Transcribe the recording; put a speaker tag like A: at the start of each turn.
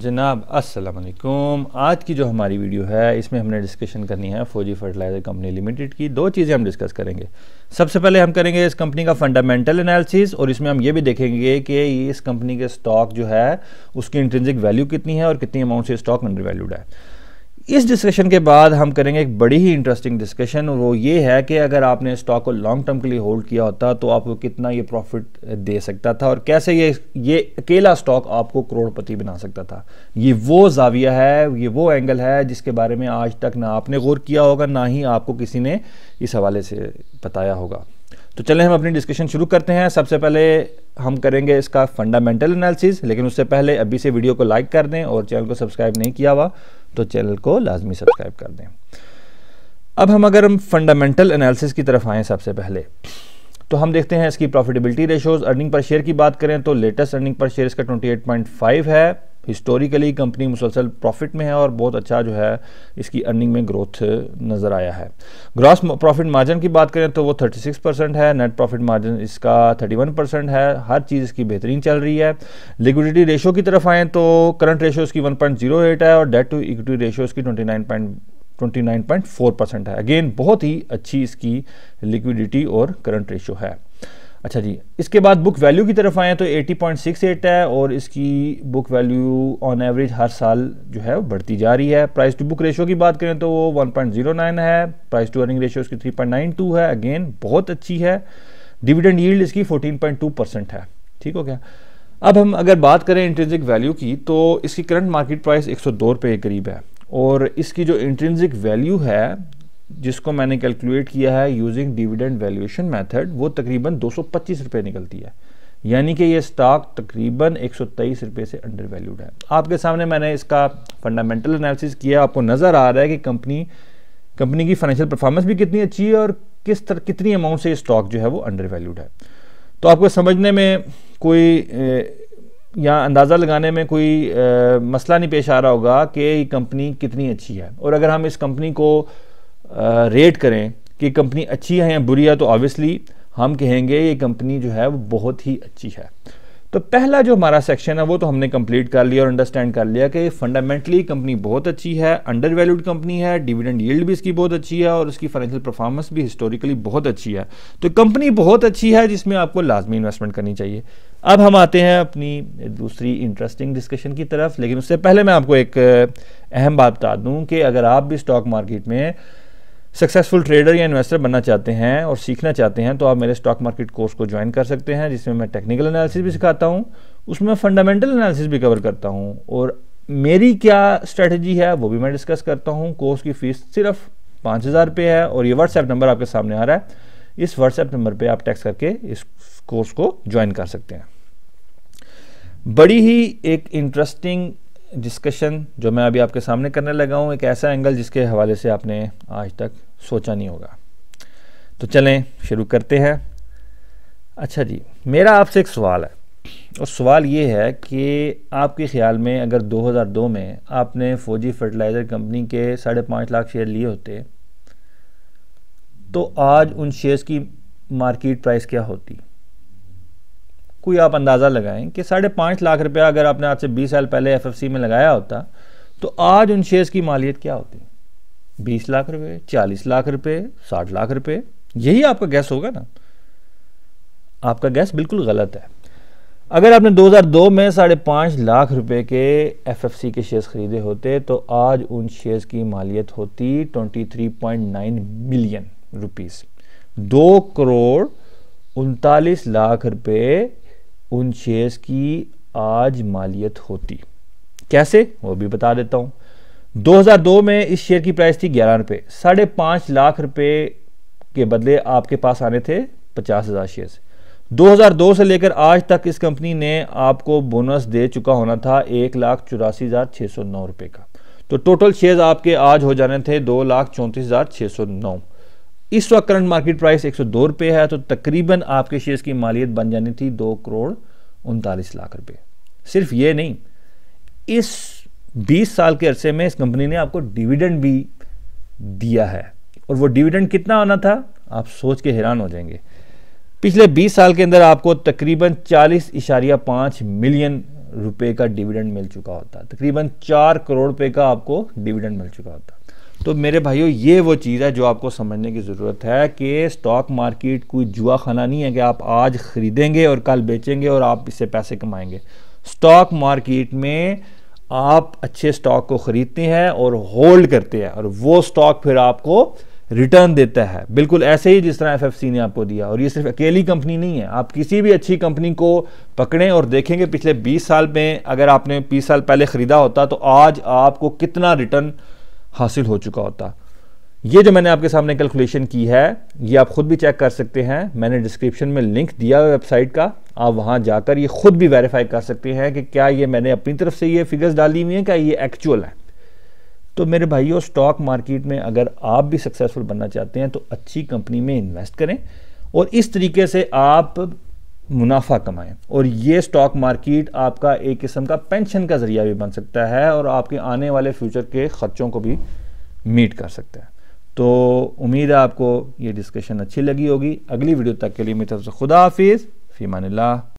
A: जनाब अस्सलाम वालेकुम आज की जो हमारी वीडियो है इसमें हमने डिस्कशन करनी है फौजी फर्टिलाइज़र कंपनी लिमिटेड की दो चीज़ें हम डिस्कस करेंगे सबसे पहले हम करेंगे इस कंपनी का फंडामेंटल एनालिसिस और इसमें हम ये भी देखेंगे कि इस कंपनी के स्टॉक जो है उसकी इंट्रेंसिक वैल्यू कितनी है और कितनी अमाउंट से स्टॉक अंडर वैल्यूड है इस डिस्कशन के बाद हम करेंगे एक बड़ी ही इंटरेस्टिंग डिस्कशन और वो ये है कि अगर आपने स्टॉक को लॉन्ग टर्म के लिए होल्ड किया होता तो आपको कितना ये प्रॉफिट दे सकता था और कैसे ये ये अकेला स्टॉक आपको करोड़पति बना सकता था ये वो जाविया है ये वो एंगल है जिसके बारे में आज तक ना आपने गौर किया होगा ना ही आपको किसी ने इस हवाले से बताया होगा तो चलें हम अपनी डिस्कशन शुरू करते हैं सबसे पहले हम करेंगे इसका फंडामेंटल एनालिसिस लेकिन उससे पहले अभी से वीडियो को लाइक कर दें और चैनल को सब्सक्राइब नहीं किया हुआ तो चैनल को लाजमी सब्सक्राइब कर दें अब हम अगर हम फंडामेंटल एनालिसिस की तरफ आएँ सबसे पहले तो हम देखते हैं इसकी profitability ratios earning per share की बात करें तो लेटेस्ट अर्निंग पर शेयर इसका 28.5 है हिस्टोरिकली कंपनी मुसलसल प्रॉफिट में है और बहुत अच्छा जो है इसकी अर्निंग में ग्रोथ नज़र आया है ग्रॉस प्रॉफिट मार्जिन की बात करें तो वो 36 परसेंट है नेट प्रॉफिट मार्जिन इसका 31 परसेंट है हर चीज़ इसकी बेहतरीन चल रही है लिक्विडिटी रेशो की तरफ आएँ तो करंट रेशो इसकी वन है और डेट टू इक्विटी रेशो इसकी ट्वेंटी परसेंट है अगेन बहुत ही अच्छी इसकी लिक्विडिटी और करंट रेशो है अच्छा जी इसके बाद बुक वैल्यू की तरफ आएँ तो 80.68 है और इसकी बुक वैल्यू ऑन एवरेज हर साल जो है बढ़ती जा रही है प्राइस टू बुक रेशो की बात करें तो वो 1.09 है प्राइस टू अर्निंग रेशो इसकी 3.92 है अगेन बहुत अच्छी है डिविडेंड यील्ड इसकी 14.2 परसेंट है ठीक हो गया अब हम अगर बात करें इंट्रेंसिक वैल्यू की तो इसकी करंट मार्केट प्राइस एक सौ दो रुपये के करीब है और इसकी जो इंट्रेंसिक वैल्यू है जिसको मैंने कैलकुलेट किया है यूजिंग डिविडेंड वैल्यूएशन मेथड वो तकरीबन दो रुपए निकलती है यानी कि ये स्टॉक तकरीबन एक रुपए से अंडर वैल्यूड है आपके सामने मैंने इसका फंडामेंटल एनालिसिस किया आपको नज़र आ रहा है कि कंपनी कंपनी की फाइनेंशियल परफॉर्मेंस भी कितनी अच्छी है और किस तरह कितनी अमाउंट से ये स्टॉक जो है वो अंडर वैल्यूड है तो आपको समझने में कोई या अंदाज़ा लगाने में कोई आ, मसला नहीं पेश आ रहा होगा कि ये कंपनी कितनी अच्छी है और अगर हम इस कंपनी को रेट करें कि कंपनी अच्छी है या बुरी है तो ऑब्वियसली हम कहेंगे ये कंपनी जो है वो बहुत ही अच्छी है तो पहला जो हमारा सेक्शन है वो तो हमने कंप्लीट कर लिया और अंडरस्टैंड कर लिया कि फंडामेंटली कंपनी बहुत अच्छी है अंडर वैल्यूड कंपनी है डिविडेंड यील्ड भी इसकी बहुत अच्छी है और उसकी फाइनेंशियल परफॉर्मेंस भी हिस्टोरिकली बहुत अच्छी है तो कंपनी बहुत अच्छी है जिसमें आपको लाजमी इन्वेस्टमेंट करनी चाहिए अब हम आते हैं अपनी दूसरी इंटरेस्टिंग डिस्कशन की तरफ लेकिन उससे पहले मैं आपको एक अहम बात बता दूँ कि अगर आप भी स्टॉक मार्केट में सक्सेसफुल ट्रेडर या इन्वेस्टर बनना चाहते हैं और सीखना चाहते हैं तो आप मेरे स्टॉक मार्केट कोर्स को ज्वाइन कर सकते हैं जिसमें मैं टेक्निकल एनालिसिस भी सिखाता हूँ उसमें फंडामेंटल एनालिसिस भी कवर करता हूँ और मेरी क्या स्ट्रेटजी है वो भी मैं डिस्कस करता हूँ कोर्स की फ़ीस सिर्फ पाँच हज़ार रुपये है और ये व्हाट्सएप नंबर आपके सामने आ रहा है इस व्हाट्सएप नंबर पे आप टैक्स करके इस कोर्स को ज्वाइन कर सकते हैं बड़ी ही एक इंटरेस्टिंग डिस्कशन जो मैं अभी आपके सामने करने लगा हूँ एक ऐसा एंगल जिसके हवाले से आपने आज तक सोचा नहीं होगा तो चलें शुरू करते हैं अच्छा जी मेरा आपसे एक सवाल है और सवाल ये है कि आपके ख्याल में अगर 2002 में आपने फौजी फर्टिलाइज़र कंपनी के साढ़े पाँच लाख शेयर लिए होते तो आज उन शेयर्स की मार्केट प्राइस क्या होती कोई आप अंदाज़ा लगाएं कि साढ़े पाँच लाख रुपया अगर आपने आज से बीस साल पहले एफ में लगाया होता तो आज उन शेयर्स की मालियत क्या होती बीस लाख रुपए चालीस लाख रुपए साठ लाख रुपए यही आपका गैस होगा ना आपका गैस बिल्कुल गलत है अगर आपने 2002 में साढ़े पाँच लाख रुपए के एफएफसी के शेयर्स खरीदे होते तो आज उन शेयर्स की मालियत होती 23.9 मिलियन रुपीस दो करोड़ उनतालीस लाख रुपए उन शेयर्स की आज मालियत होती कैसे वो भी बता देता हूं 2002 में इस शेयर की प्राइस थी ग्यारह रुपए साढ़े पांच लाख रुपए के बदले आपके पास आने थे पचास हज़ार हजार 2002 से लेकर आज तक इस कंपनी ने आपको बोनस दे चुका होना था एक लाख चौरासी हज़ार छह सौ नौ रुपए का तो टोटल शेयर आपके आज हो जाने थे दो लाख चौंतीस हज़ार छह सौ नौ इस वक्त करंट मार्केट प्राइस एक सौ दो है तो तकरीबन आपके शेयर्स की मालियत बन जानी थी दो करोड़ उनतालीस लाख रुपये सिर्फ ये नहीं इस 20 साल के अरसे में इस कंपनी ने आपको डिविडेंड भी दिया है और वो डिविडेंड कितना आना था आप सोच के हैरान हो जाएंगे पिछले 20 साल के अंदर आपको तकरीबन चालीस इशारिया पाँच मिलियन रुपए का डिविडेंड मिल चुका होता तकरीबन चार करोड़ रुपए का आपको डिविडेंड मिल चुका होता तो मेरे भाइयों ये वो चीज़ है जो आपको समझने की ज़रूरत है कि स्टॉक मार्केट कोई जुआ खाना नहीं है कि आप आज ख़रीदेंगे और कल बेचेंगे और आप इससे पैसे कमाएंगे स्टॉक मार्केट में आप अच्छे स्टॉक को ख़रीदते हैं और होल्ड करते हैं और वो स्टॉक फिर आपको रिटर्न देता है बिल्कुल ऐसे ही जिस तरह एफएफसी ने आपको दिया और ये सिर्फ अकेली कंपनी नहीं है आप किसी भी अच्छी कंपनी को पकड़ें और देखेंगे पिछले 20 साल में अगर आपने 20 साल पहले ख़रीदा होता तो आज आपको कितना रिटर्न हासिल हो चुका होता ये जो मैंने आपके सामने कैलकुलेशन की है ये आप ख़ुद भी चेक कर सकते हैं मैंने डिस्क्रिप्शन में लिंक दिया है वेबसाइट का आप वहां जाकर ये ख़ुद भी वेरीफाई कर सकते हैं कि क्या ये मैंने अपनी तरफ से ये फिगर्स डाली हुई हैं क्या ये एक्चुअल है तो मेरे भाइयों स्टॉक मार्केट में अगर आप भी सक्सेसफुल बनना चाहते हैं तो अच्छी कंपनी में इन्वेस्ट करें और इस तरीके से आप मुनाफा कमाएं और ये स्टॉक मार्केट आपका एक किस्म का पेंशन का जरिया भी बन सकता है और आपके आने वाले फ्यूचर के ख़र्चों को भी मीट कर सकता है तो उम्मीद है आपको ये डिस्कशन अच्छी लगी होगी अगली वीडियो तक के लिए मेरी तरफ से खुदा हाफिज़ फ़ीमान ला